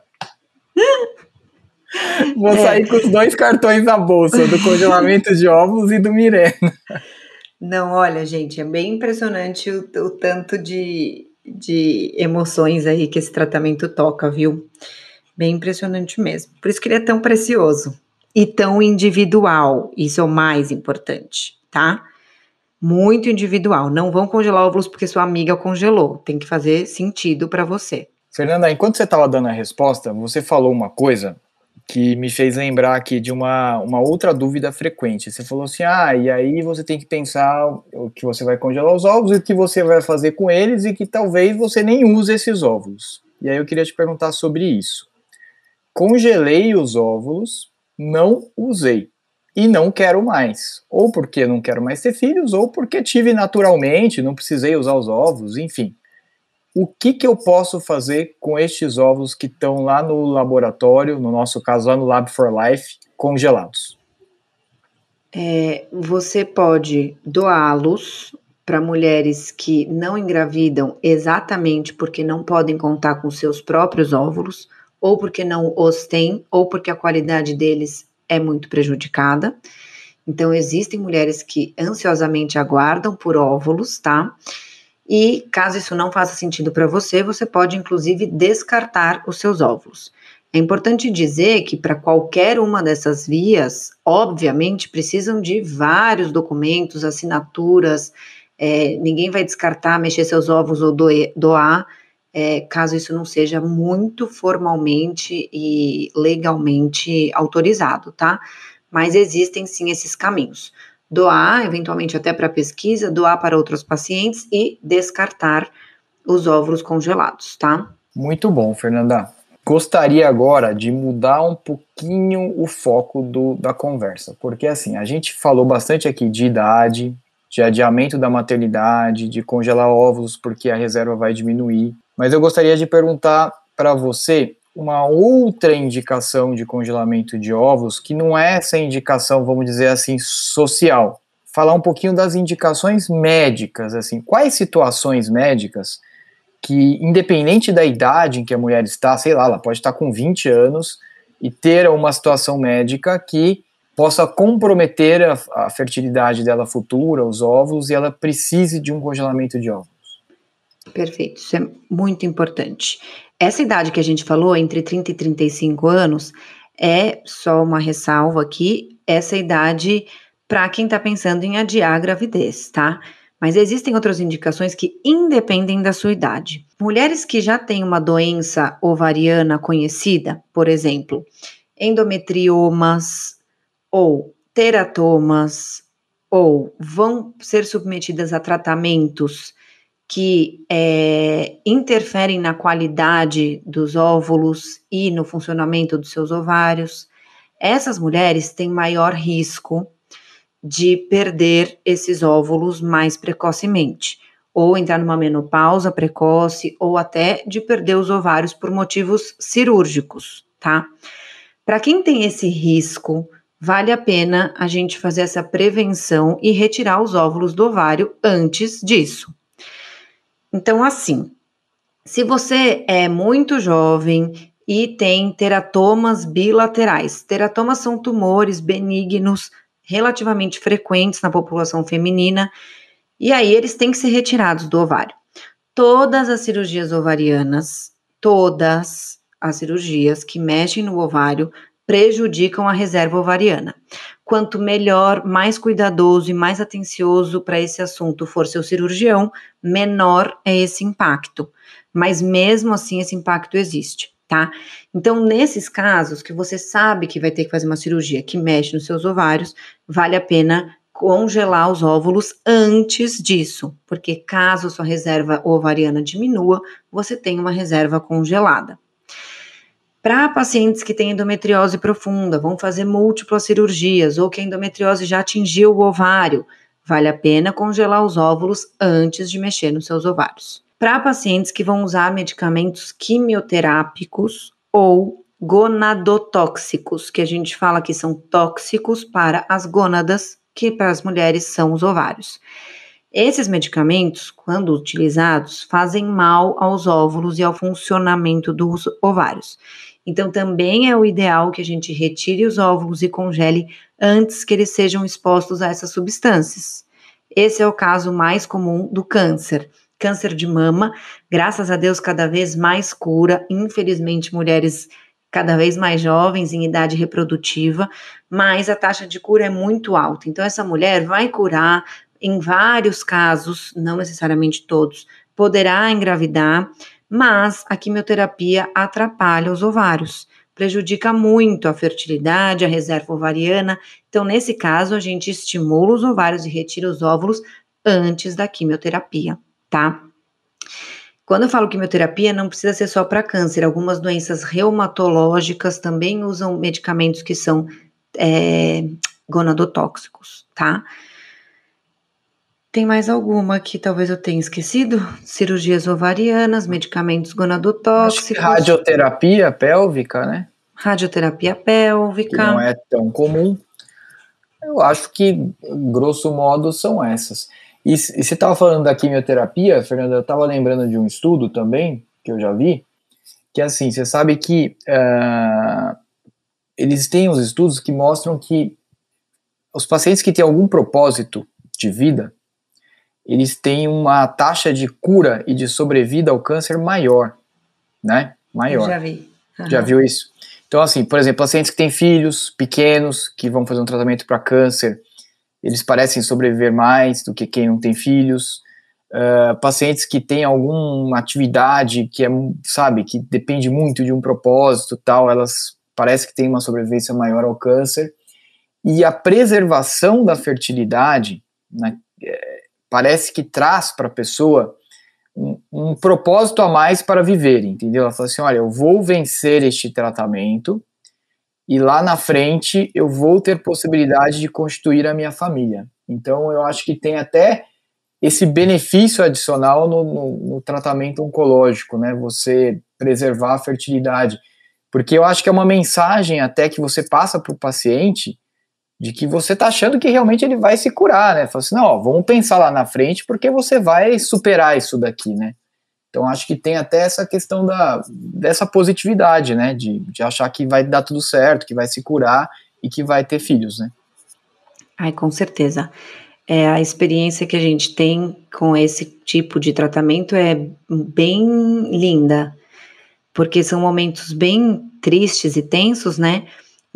Vou é. sair com os dois cartões na bolsa, do congelamento de ovos e do Mirena. Não, olha, gente, é bem impressionante o, o tanto de, de emoções aí que esse tratamento toca, viu? Bem impressionante mesmo. Por isso que ele é tão precioso e tão individual. Isso é o mais importante, tá? Muito individual. Não vão congelar óvulos porque sua amiga congelou. Tem que fazer sentido para você. Fernanda, enquanto você estava tá dando a resposta, você falou uma coisa que me fez lembrar aqui de uma, uma outra dúvida frequente. Você falou assim: ah, e aí você tem que pensar o que você vai congelar os ovos e o que você vai fazer com eles e que talvez você nem use esses ovos. E aí eu queria te perguntar sobre isso. Congelei os óvulos, não usei e não quero mais. Ou porque não quero mais ter filhos, ou porque tive naturalmente, não precisei usar os ovos, enfim o que, que eu posso fazer com estes ovos que estão lá no laboratório, no nosso caso, lá no Lab for Life, congelados? É, você pode doá-los para mulheres que não engravidam exatamente porque não podem contar com seus próprios óvulos, ou porque não os têm, ou porque a qualidade deles é muito prejudicada. Então, existem mulheres que ansiosamente aguardam por óvulos, tá? E caso isso não faça sentido para você, você pode inclusive descartar os seus óvulos. É importante dizer que para qualquer uma dessas vias, obviamente, precisam de vários documentos, assinaturas. É, ninguém vai descartar, mexer seus ovos ou doar, é, caso isso não seja muito formalmente e legalmente autorizado, tá? Mas existem sim esses caminhos doar, eventualmente até para pesquisa, doar para outros pacientes e descartar os óvulos congelados, tá? Muito bom, Fernanda. Gostaria agora de mudar um pouquinho o foco do, da conversa, porque assim, a gente falou bastante aqui de idade, de adiamento da maternidade, de congelar óvulos porque a reserva vai diminuir, mas eu gostaria de perguntar para você uma outra indicação de congelamento de ovos, que não é essa indicação, vamos dizer assim, social. Falar um pouquinho das indicações médicas, assim, quais situações médicas que, independente da idade em que a mulher está, sei lá, ela pode estar com 20 anos e ter uma situação médica que possa comprometer a, a fertilidade dela futura, os óvulos, e ela precise de um congelamento de óvulos. Perfeito, isso é muito importante. Essa idade que a gente falou, entre 30 e 35 anos, é só uma ressalva aqui, essa idade para quem está pensando em adiar a gravidez, tá? Mas existem outras indicações que independem da sua idade. Mulheres que já têm uma doença ovariana conhecida, por exemplo, endometriomas ou teratomas, ou vão ser submetidas a tratamentos que é, interferem na qualidade dos óvulos e no funcionamento dos seus ovários, essas mulheres têm maior risco de perder esses óvulos mais precocemente, ou entrar numa menopausa precoce, ou até de perder os ovários por motivos cirúrgicos, tá? Para quem tem esse risco, vale a pena a gente fazer essa prevenção e retirar os óvulos do ovário antes disso. Então, assim, se você é muito jovem e tem teratomas bilaterais, teratomas são tumores benignos relativamente frequentes na população feminina, e aí eles têm que ser retirados do ovário. Todas as cirurgias ovarianas, todas as cirurgias que mexem no ovário prejudicam a reserva ovariana quanto melhor, mais cuidadoso e mais atencioso para esse assunto for seu cirurgião, menor é esse impacto. Mas mesmo assim, esse impacto existe, tá? Então, nesses casos que você sabe que vai ter que fazer uma cirurgia que mexe nos seus ovários, vale a pena congelar os óvulos antes disso, porque caso sua reserva ovariana diminua, você tem uma reserva congelada para pacientes que têm endometriose profunda, vão fazer múltiplas cirurgias ou que a endometriose já atingiu o ovário, vale a pena congelar os óvulos antes de mexer nos seus ovários. Para pacientes que vão usar medicamentos quimioterápicos ou gonadotóxicos, que a gente fala que são tóxicos para as gônadas, que para as mulheres são os ovários. Esses medicamentos, quando utilizados, fazem mal aos óvulos e ao funcionamento dos ovários. Então, também é o ideal que a gente retire os óvulos e congele antes que eles sejam expostos a essas substâncias. Esse é o caso mais comum do câncer. Câncer de mama, graças a Deus, cada vez mais cura. Infelizmente, mulheres cada vez mais jovens em idade reprodutiva, mas a taxa de cura é muito alta. Então, essa mulher vai curar em vários casos, não necessariamente todos, poderá engravidar mas a quimioterapia atrapalha os ovários, prejudica muito a fertilidade, a reserva ovariana. Então, nesse caso, a gente estimula os ovários e retira os óvulos antes da quimioterapia, tá? Quando eu falo quimioterapia, não precisa ser só para câncer. Algumas doenças reumatológicas também usam medicamentos que são é, gonadotóxicos, tá? Tem mais alguma que talvez eu tenha esquecido? Cirurgias ovarianas, medicamentos gonadotóxicos. radioterapia pélvica, né? Radioterapia pélvica. Que não é tão comum. Eu acho que, grosso modo, são essas. E, e você estava falando da quimioterapia, Fernanda, eu estava lembrando de um estudo também, que eu já vi, que é assim, você sabe que uh, eles têm uns estudos que mostram que os pacientes que têm algum propósito de vida, eles têm uma taxa de cura e de sobrevida ao câncer maior, né? Maior. Eu já vi. Uhum. Já viu isso? Então, assim, por exemplo, pacientes que têm filhos pequenos, que vão fazer um tratamento para câncer, eles parecem sobreviver mais do que quem não tem filhos. Uh, pacientes que têm alguma atividade que é, sabe, que depende muito de um propósito tal, elas parecem que têm uma sobrevivência maior ao câncer. E a preservação da fertilidade, né, é, parece que traz para a pessoa um, um, propósito a mais para viver, entendeu? Ela fala assim: olha, eu vou vencer este tratamento e lá na frente eu vou ter possibilidade de constituir a minha família. Então eu acho que tem até esse benefício adicional no, no, no tratamento oncológico, né? Você preservar a fertilidade. Porque eu acho que é uma mensagem até que você passa para o paciente de que você tá achando que realmente ele vai se curar, né? Fala assim, não, ó, vamos pensar lá na frente porque você vai superar isso daqui, né? Então acho que tem até essa questão da, dessa positividade, né? De, de achar que vai dar tudo certo, que vai se curar e que vai ter filhos, né? Ai, com certeza. É, a experiência que a gente tem com esse tipo de tratamento é bem linda, porque são momentos bem tristes e tensos, né?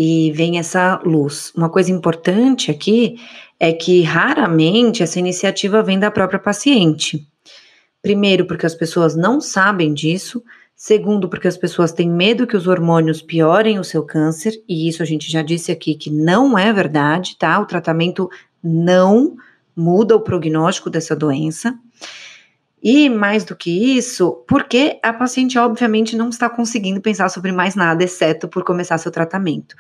e vem essa luz. Uma coisa importante aqui é que raramente essa iniciativa vem da própria paciente. Primeiro, porque as pessoas não sabem disso. Segundo, porque as pessoas têm medo que os hormônios piorem o seu câncer, e isso a gente já disse aqui que não é verdade, tá? O tratamento não muda o prognóstico dessa doença. E mais do que isso, porque a paciente obviamente não está conseguindo pensar sobre mais nada, exceto por começar seu tratamento.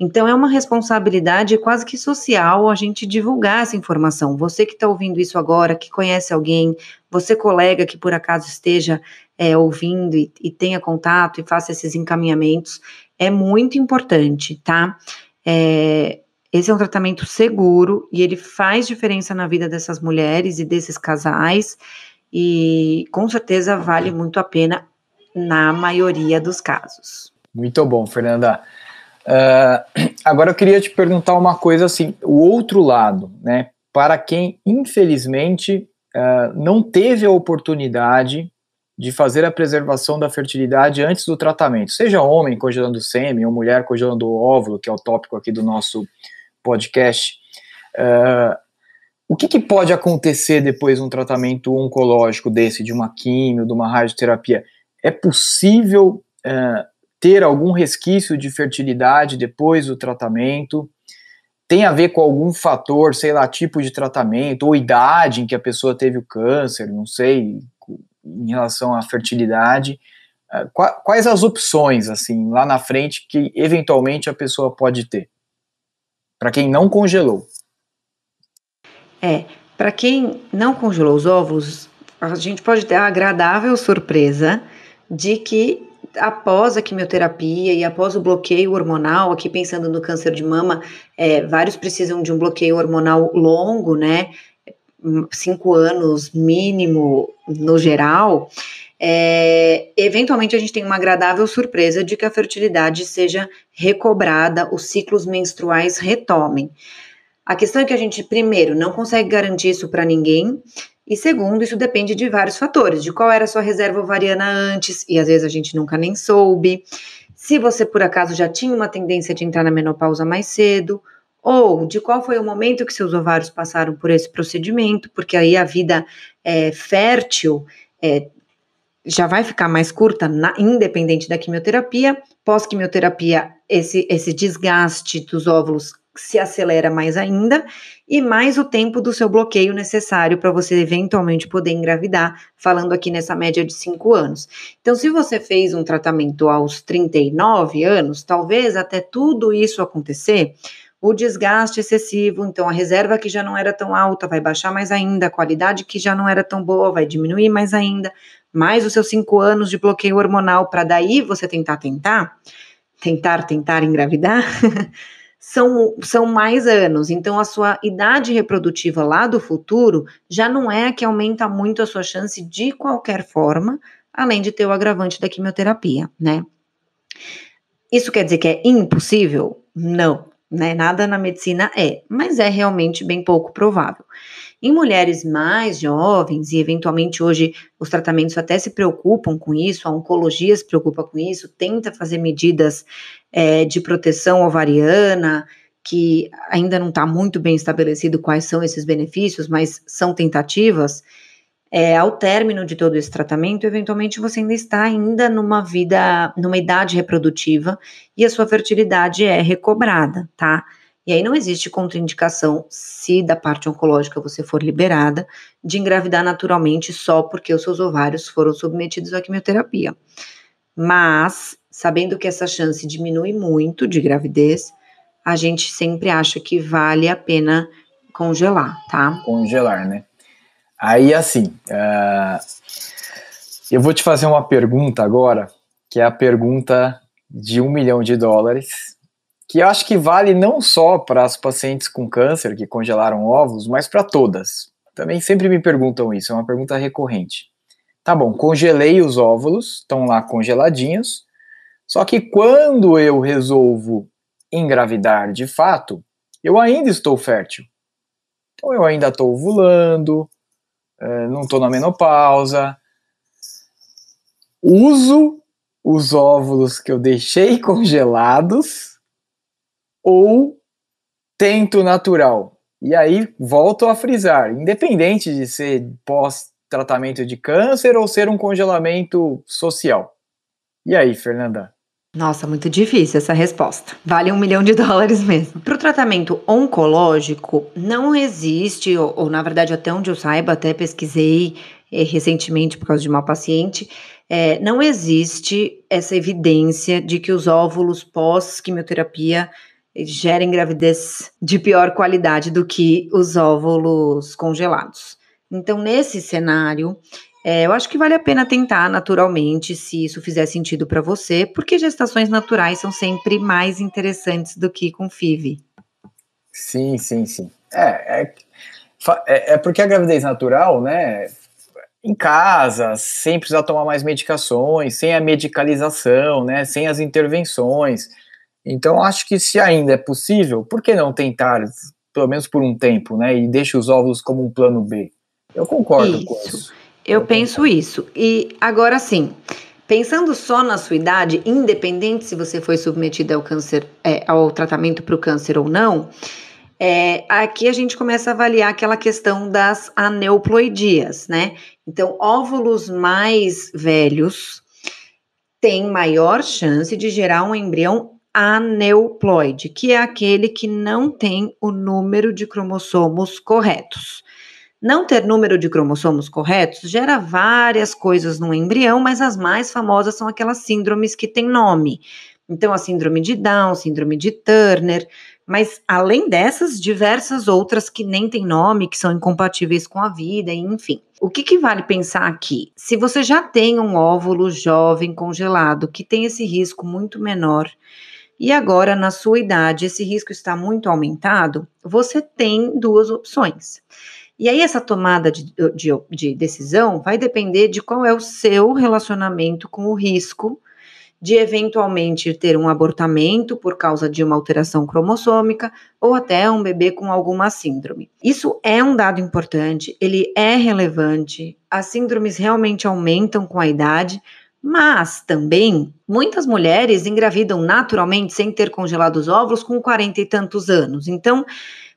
Então é uma responsabilidade quase que social a gente divulgar essa informação. Você que está ouvindo isso agora, que conhece alguém, você colega que por acaso esteja é, ouvindo e, e tenha contato e faça esses encaminhamentos, é muito importante, tá? É, esse é um tratamento seguro e ele faz diferença na vida dessas mulheres e desses casais e com certeza vale muito a pena na maioria dos casos. Muito bom, Fernanda. Uh, agora eu queria te perguntar uma coisa assim, o outro lado, né? Para quem infelizmente uh, não teve a oportunidade de fazer a preservação da fertilidade antes do tratamento, seja homem congelando sêmen ou mulher congelando óvulo, que é o tópico aqui do nosso podcast. Uh, o que, que, pode acontecer depois de um tratamento oncológico desse, de uma quimio, de uma radioterapia? É possível uh, ter algum resquício de fertilidade depois do tratamento? Tem a ver com algum fator, sei lá, tipo de tratamento, ou idade em que a pessoa teve o câncer, não sei, em relação à fertilidade? Uh, quais as opções, assim, lá na frente que eventualmente a pessoa pode ter? Para quem não congelou. É, para quem não congelou os ovos, a gente pode ter a agradável surpresa de que após a quimioterapia e após o bloqueio hormonal, aqui pensando no câncer de mama, é, vários precisam de um bloqueio hormonal longo, né? Cinco anos mínimo no geral. É, eventualmente a gente tem uma agradável surpresa de que a fertilidade seja recobrada, os ciclos menstruais retomem. A questão é que a gente, primeiro, não consegue garantir isso para ninguém. E segundo, isso depende de vários fatores, de qual era a sua reserva ovariana antes, e às vezes a gente nunca nem soube. Se você, por acaso, já tinha uma tendência de entrar na menopausa mais cedo, ou de qual foi o momento que seus ovários passaram por esse procedimento, porque aí a vida é, fértil é, já vai ficar mais curta, na, independente da quimioterapia. Pós-quimioterapia, esse, esse desgaste dos óvulos se acelera mais ainda e mais o tempo do seu bloqueio necessário para você eventualmente poder engravidar, falando aqui nessa média de 5 anos. Então, se você fez um tratamento aos 39 anos, talvez até tudo isso acontecer, o desgaste excessivo, então a reserva que já não era tão alta vai baixar mais ainda, a qualidade que já não era tão boa vai diminuir mais ainda, mais os seus 5 anos de bloqueio hormonal para daí você tentar tentar, tentar tentar engravidar. são, são mais anos. Então, a sua idade reprodutiva lá do futuro já não é a que aumenta muito a sua chance de qualquer forma, além de ter o agravante da quimioterapia, né? Isso quer dizer que é impossível? Não, né? Nada na medicina é, mas é realmente bem pouco provável. Em mulheres mais jovens, e eventualmente hoje os tratamentos até se preocupam com isso, a oncologia se preocupa com isso, tenta fazer medidas é, de proteção ovariana, que ainda não está muito bem estabelecido quais são esses benefícios, mas são tentativas. É, ao término de todo esse tratamento, eventualmente você ainda está ainda numa vida, numa idade reprodutiva e a sua fertilidade é recobrada, tá? E aí não existe contraindicação, se da parte oncológica você for liberada, de engravidar naturalmente só porque os seus ovários foram submetidos à quimioterapia. Mas, sabendo que essa chance diminui muito de gravidez, a gente sempre acha que vale a pena congelar, tá? Congelar, né? Aí, assim, uh, eu vou te fazer uma pergunta agora, que é a pergunta de um milhão de dólares, que eu acho que vale não só para as pacientes com câncer que congelaram óvulos, mas para todas. Também sempre me perguntam isso, é uma pergunta recorrente. Tá bom, congelei os óvulos, estão lá congeladinhos. Só que quando eu resolvo engravidar de fato, eu ainda estou fértil. Então eu ainda estou ovulando, eh, não estou na menopausa. Uso os óvulos que eu deixei congelados ou tento natural. E aí volto a frisar, independente de ser pós-tratamento de câncer ou ser um congelamento social. E aí, Fernanda? Nossa, muito difícil essa resposta. Vale um milhão de dólares mesmo. Para o tratamento oncológico, não existe, ou, ou, na verdade, até onde eu saiba, até pesquisei eh, recentemente por causa de uma paciente, é, não existe essa evidência de que os óvulos pós-quimioterapia gerem gravidez de pior qualidade do que os óvulos congelados. Então, nesse cenário, é, eu acho que vale a pena tentar naturalmente, se isso fizer sentido para você, porque gestações naturais são sempre mais interessantes do que com FIV. Sim, sim, sim. É, é, é, é, porque a gravidez natural, né? Em casa, sem precisar tomar mais medicações, sem a medicalização, né? Sem as intervenções. Então, acho que se ainda é possível, por que não tentar, pelo menos por um tempo, né? E deixa os óvulos como um plano B. Eu concordo isso. com isso. Eu, Eu penso concordo. isso. E agora sim, pensando só na sua idade, independente se você foi submetida ao câncer, é, ao tratamento para o câncer ou não, é, aqui a gente começa a avaliar aquela questão das aneuploidias, né? Então, óvulos mais velhos têm maior chance de gerar um embrião aneuploide, que é aquele que não tem o número de cromossomos corretos. Não ter número de cromossomos corretos gera várias coisas no embrião, mas as mais famosas são aquelas síndromes que têm nome. Então, a síndrome de Down, síndrome de Turner, mas além dessas, diversas outras que nem têm nome, que são incompatíveis com a vida, enfim. O que, que vale pensar aqui? Se você já tem um óvulo jovem congelado, que tem esse risco muito menor e agora na sua idade esse risco está muito aumentado, você tem duas opções. E aí, essa tomada de, de, de decisão vai depender de qual é o seu relacionamento com o risco de eventualmente ter um abortamento por causa de uma alteração cromossômica ou até um bebê com alguma síndrome. Isso é um dado importante, ele é relevante. As síndromes realmente aumentam com a idade, mas também, muitas mulheres engravidam naturalmente sem ter congelado os óvulos com quarenta e tantos anos. Então,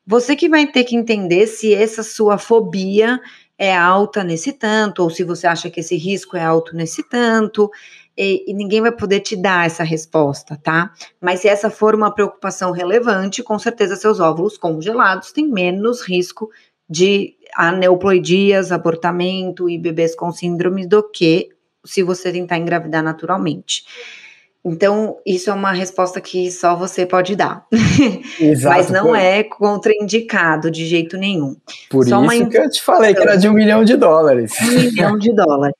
você que vai ter que entender se essa sua fobia é alta nesse tanto, ou se você acha que esse risco é alto nesse tanto, e, e ninguém vai poder te dar essa resposta, tá? Mas se essa for uma preocupação relevante, com certeza seus óvulos congelados têm menos risco de aneuploidias, abortamento e bebês com síndromes do que se você tentar engravidar naturalmente. Então, isso é uma resposta que só você pode dar. Exato, Mas não por... é contraindicado de jeito nenhum. Por só isso que eu te falei que era de um milhão de dólares. Um milhão de dólares.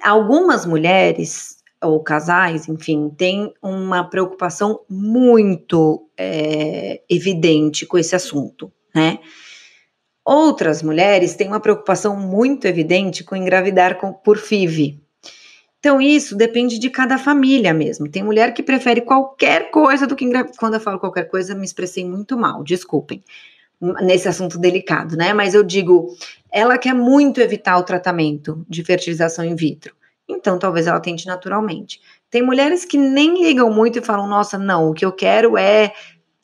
Algumas mulheres ou casais, enfim, têm uma preocupação muito é, evidente com esse assunto, né? Outras mulheres têm uma preocupação muito evidente com engravidar com, por FIV, então, isso depende de cada família mesmo. Tem mulher que prefere qualquer coisa do que engravidar. Quando eu falo qualquer coisa, me expressei muito mal, desculpem, hum, nesse assunto delicado, né? Mas eu digo, ela quer muito evitar o tratamento de fertilização in vitro. Então, talvez ela tente naturalmente. Tem mulheres que nem ligam muito e falam: nossa, não, o que eu quero é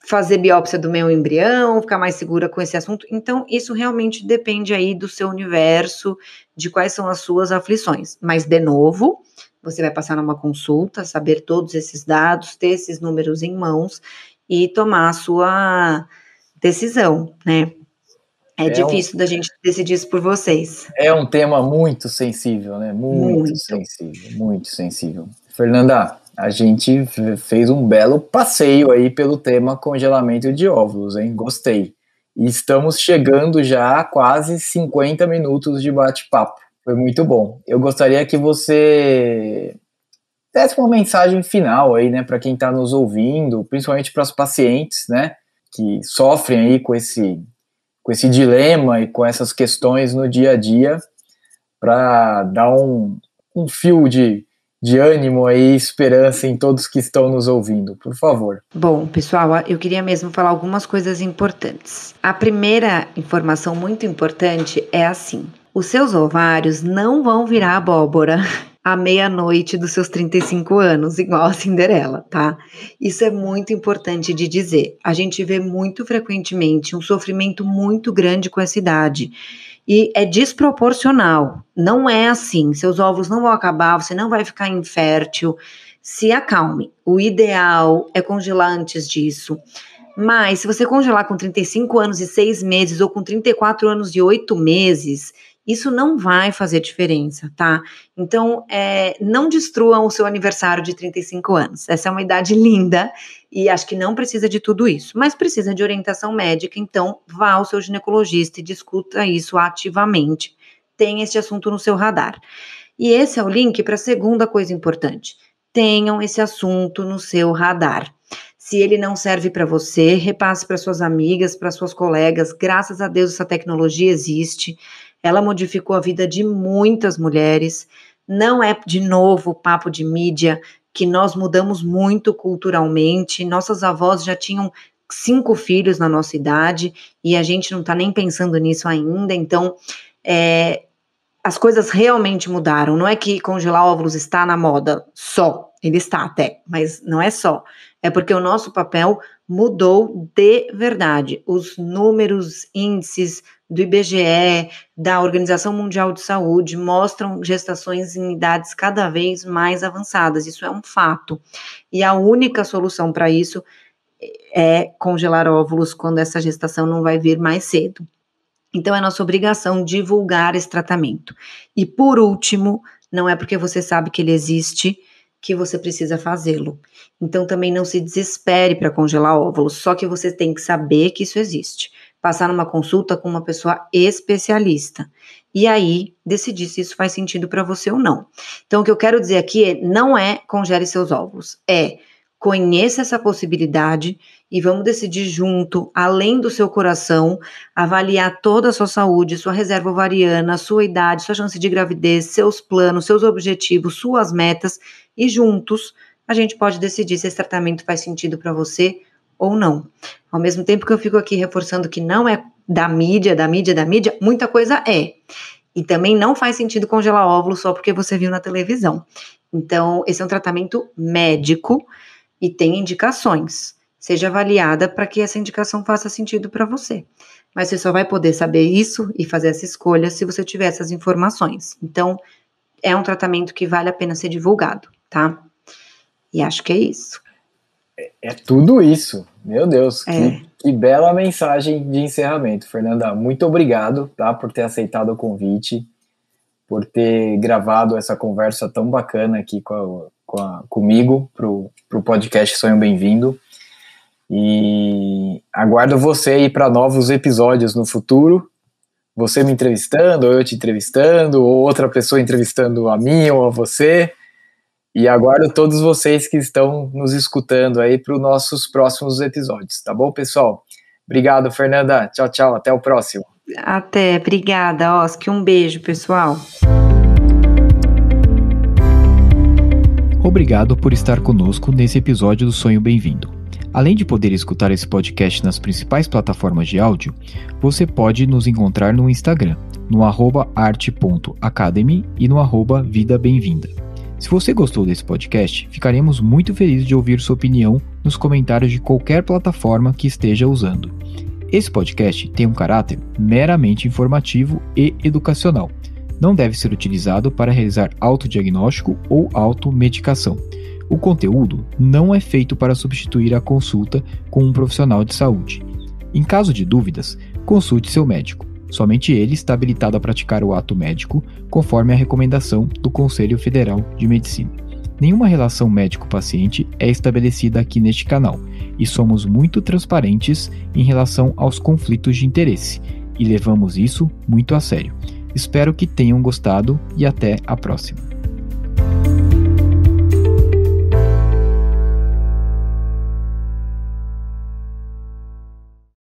fazer biópsia do meu embrião, ficar mais segura com esse assunto. Então, isso realmente depende aí do seu universo, de quais são as suas aflições. Mas, de novo, você vai passar numa consulta, saber todos esses dados, ter esses números em mãos e tomar a sua decisão, né? É, é difícil um, da gente decidir isso por vocês. É um tema muito sensível, né? Muito, muito. sensível, muito sensível. Fernanda, a gente fez um belo passeio aí pelo tema congelamento de óvulos, hein? Gostei. E estamos chegando já a quase 50 minutos de bate-papo. Foi muito bom. Eu gostaria que você desse uma mensagem final aí, né, para quem está nos ouvindo, principalmente para os pacientes, né, que sofrem aí com esse, com esse dilema e com essas questões no dia a dia, para dar um, um fio de, de ânimo e esperança em todos que estão nos ouvindo, por favor. Bom, pessoal, eu queria mesmo falar algumas coisas importantes. A primeira informação muito importante é assim: os seus ovários não vão virar abóbora à meia-noite dos seus 35 anos, igual a Cinderela, tá? Isso é muito importante de dizer. A gente vê muito frequentemente um sofrimento muito grande com essa idade e é desproporcional. Não é assim. Seus ovos não vão acabar, você não vai ficar infértil. Se acalme. O ideal é congelar antes disso. Mas se você congelar com 35 anos e 6 meses ou com 34 anos e 8 meses, isso não vai fazer diferença, tá? Então, é, não destruam o seu aniversário de 35 anos. Essa é uma idade linda e acho que não precisa de tudo isso, mas precisa de orientação médica. Então, vá ao seu ginecologista e discuta isso ativamente. Tenha este assunto no seu radar. E esse é o link para a segunda coisa importante. Tenham esse assunto no seu radar. Se ele não serve para você, repasse para suas amigas, para suas colegas. Graças a Deus essa tecnologia existe. Ela modificou a vida de muitas mulheres. Não é de novo o papo de mídia que nós mudamos muito culturalmente. Nossas avós já tinham cinco filhos na nossa idade e a gente não está nem pensando nisso ainda. Então, é, as coisas realmente mudaram. Não é que congelar óvulos está na moda só, ele está até, mas não é só. É porque o nosso papel mudou de verdade. Os números, índices do IBGE, da Organização Mundial de Saúde, mostram gestações em idades cada vez mais avançadas. Isso é um fato. E a única solução para isso é congelar óvulos quando essa gestação não vai vir mais cedo. Então, é nossa obrigação divulgar esse tratamento. E por último, não é porque você sabe que ele existe que você precisa fazê-lo. Então também não se desespere para congelar óvulos, só que você tem que saber que isso existe. Passar numa consulta com uma pessoa especialista e aí decidir se isso faz sentido para você ou não. Então o que eu quero dizer aqui é não é congele seus óvulos, é conheça essa possibilidade e vamos decidir junto, além do seu coração, avaliar toda a sua saúde, sua reserva ovariana, sua idade, sua chance de gravidez, seus planos, seus objetivos, suas metas e juntos a gente pode decidir se esse tratamento faz sentido para você ou não. Ao mesmo tempo que eu fico aqui reforçando que não é da mídia, da mídia, da mídia, muita coisa é. E também não faz sentido congelar óvulo só porque você viu na televisão. Então, esse é um tratamento médico e tem indicações. Seja avaliada para que essa indicação faça sentido para você. Mas você só vai poder saber isso e fazer essa escolha se você tiver essas informações. Então, é um tratamento que vale a pena ser divulgado tá? E acho que é isso. É, é tudo isso. Meu Deus, é. que, que, bela mensagem de encerramento, Fernanda. Muito obrigado, tá, por ter aceitado o convite, por ter gravado essa conversa tão bacana aqui com a, com a, comigo pro, pro podcast Sonho Bem-vindo. E aguardo você aí para novos episódios no futuro. Você me entrevistando, ou eu te entrevistando, ou outra pessoa entrevistando a mim ou a você. E agora todos vocês que estão nos escutando aí para os nossos próximos episódios, tá bom, pessoal? Obrigado, Fernanda. Tchau, tchau. Até o próximo. Até. Obrigada, Oski. Um beijo, pessoal. Obrigado por estar conosco nesse episódio do Sonho Bem-vindo. Além de poder escutar esse podcast nas principais plataformas de áudio, você pode nos encontrar no Instagram, no arte.academy e no arroba vida bem-vinda. Se você gostou desse podcast, ficaremos muito felizes de ouvir sua opinião nos comentários de qualquer plataforma que esteja usando. Esse podcast tem um caráter meramente informativo e educacional. Não deve ser utilizado para realizar autodiagnóstico ou automedicação. O conteúdo não é feito para substituir a consulta com um profissional de saúde. Em caso de dúvidas, consulte seu médico. Somente ele está habilitado a praticar o ato médico, conforme a recomendação do Conselho Federal de Medicina. Nenhuma relação médico-paciente é estabelecida aqui neste canal e somos muito transparentes em relação aos conflitos de interesse e levamos isso muito a sério. Espero que tenham gostado e até a próxima.